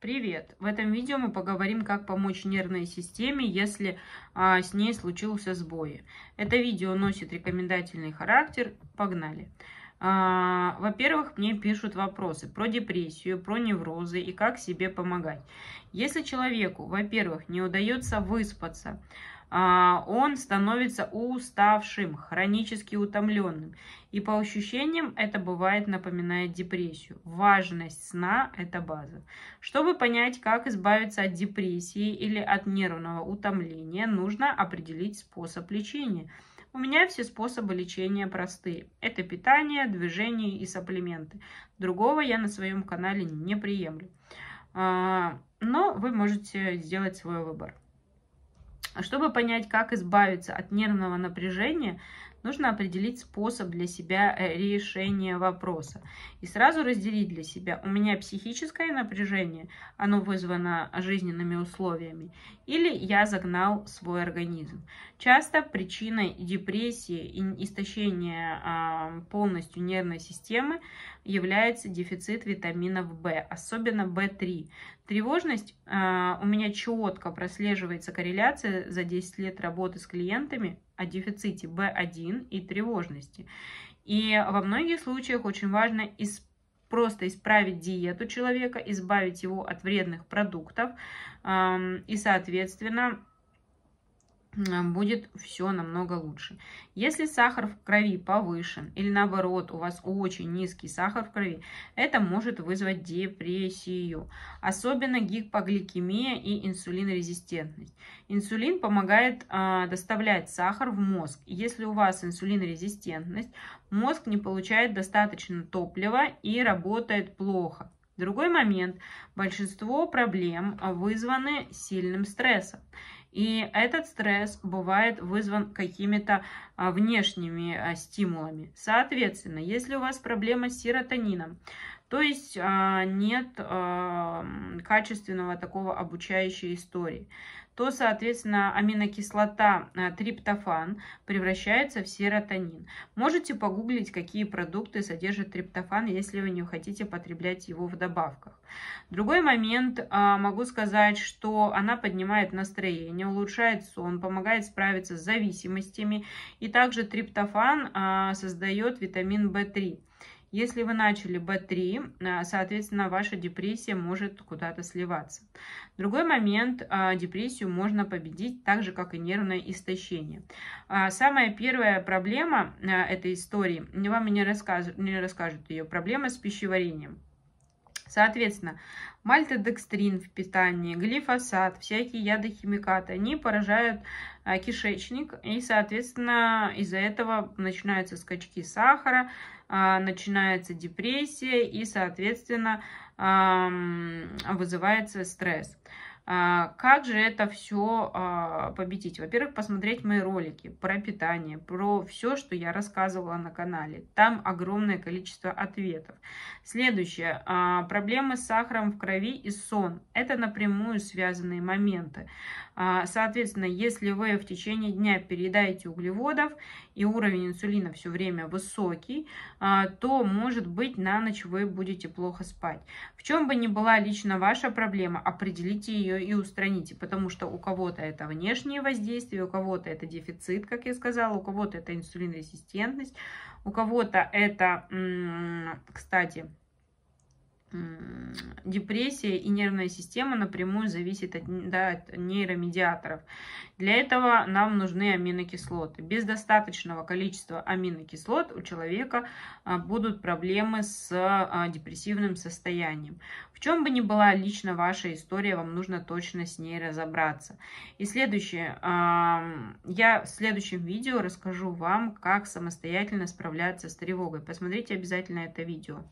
Привет! В этом видео мы поговорим, как помочь нервной системе, если а, с ней случился сбой. Это видео носит рекомендательный характер. Погнали! А, Во-первых, мне пишут вопросы про депрессию, про неврозы и как себе помогать. Если человеку, во-первых, не удается выспаться, а, он становится уставшим, хронически утомленным. И по ощущениям это бывает напоминает депрессию. Важность сна – это база. Чтобы понять, как избавиться от депрессии или от нервного утомления, нужно определить способ лечения. У меня все способы лечения простые. Это питание, движение и саплименты. Другого я на своем канале не приемлю. А, но вы можете сделать свой выбор. А Чтобы понять, как избавиться от нервного напряжения, нужно определить способ для себя э, решения вопроса. И сразу разделить для себя, у меня психическое напряжение, оно вызвано жизненными условиями, или я загнал свой организм. Часто причиной депрессии и истощения а, полностью нервной системы является дефицит витаминов В, особенно В3. Тревожность а, у меня четко прослеживается корреляция за 10 лет работы с клиентами о дефиците B1 и тревожности. И во многих случаях очень важно использовать просто исправить диету человека, избавить его от вредных продуктов и, соответственно, а, будет все намного лучше. Если сахар в крови повышен или наоборот у вас очень низкий сахар в крови, это может вызвать депрессию, особенно гипогликемия и инсулинорезистентность. Инсулин помогает э, доставлять сахар в мозг. Если у вас инсулинорезистентность, мозг не получает достаточно топлива и работает плохо. Другой момент. Большинство проблем а, вызваны сильным стрессом. И этот стресс бывает вызван какими-то а, внешними а, стимулами. Соответственно, если у вас проблема с серотонином, то есть а, нет а, качественного такого обучающей истории. То, соответственно, аминокислота а, триптофан превращается в серотонин. Можете погуглить, какие продукты содержат триптофан, если вы не хотите потреблять его в добавках. Другой момент, могу сказать, что она поднимает настроение, улучшает сон, помогает справиться с зависимостями. И также триптофан создает витамин В3. Если вы начали B3, э, соответственно, ваша депрессия может куда-то сливаться. Другой момент, э, депрессию можно победить так же, как и нервное истощение. Э, самая первая проблема этой истории, вам не расскажут, не расскажут ее, проблема с пищеварением. Соответственно, мальтодекстрин в питании, глифосат, всякие ядохимикаты, они поражают а, кишечник, и, соответственно, из-за этого начинаются скачки сахара, а, начинается депрессия, и, соответственно, вызывается стресс. А, как же это все а, победить? Во-первых, посмотреть мои ролики про питание, про все, что я рассказывала на канале. Там огромное количество ответов. Следующее. А, проблемы с сахаром в крови и сон. Это напрямую связанные моменты. Соответственно, если вы в течение дня передаете углеводов и уровень инсулина все время высокий, то, может быть, на ночь вы будете плохо спать. В чем бы ни была лично ваша проблема, определите ее Э, и устраните, потому что у кого-то это внешнее воздействие, у кого-то это дефицит, как я сказала, у кого-то это инсулинорезистентность, у кого-то это, кстати, депрессия и нервная система напрямую зависит от, да, от нейромедиаторов. Для этого нам нужны аминокислоты. Без достаточного количества аминокислот у человека а, будут проблемы с а, депрессивным состоянием. В чем бы ни была лично ваша история, вам нужно точно с ней разобраться. И следующее, а, я в следующем видео расскажу вам, как самостоятельно справляться с тревогой. Посмотрите обязательно это видео.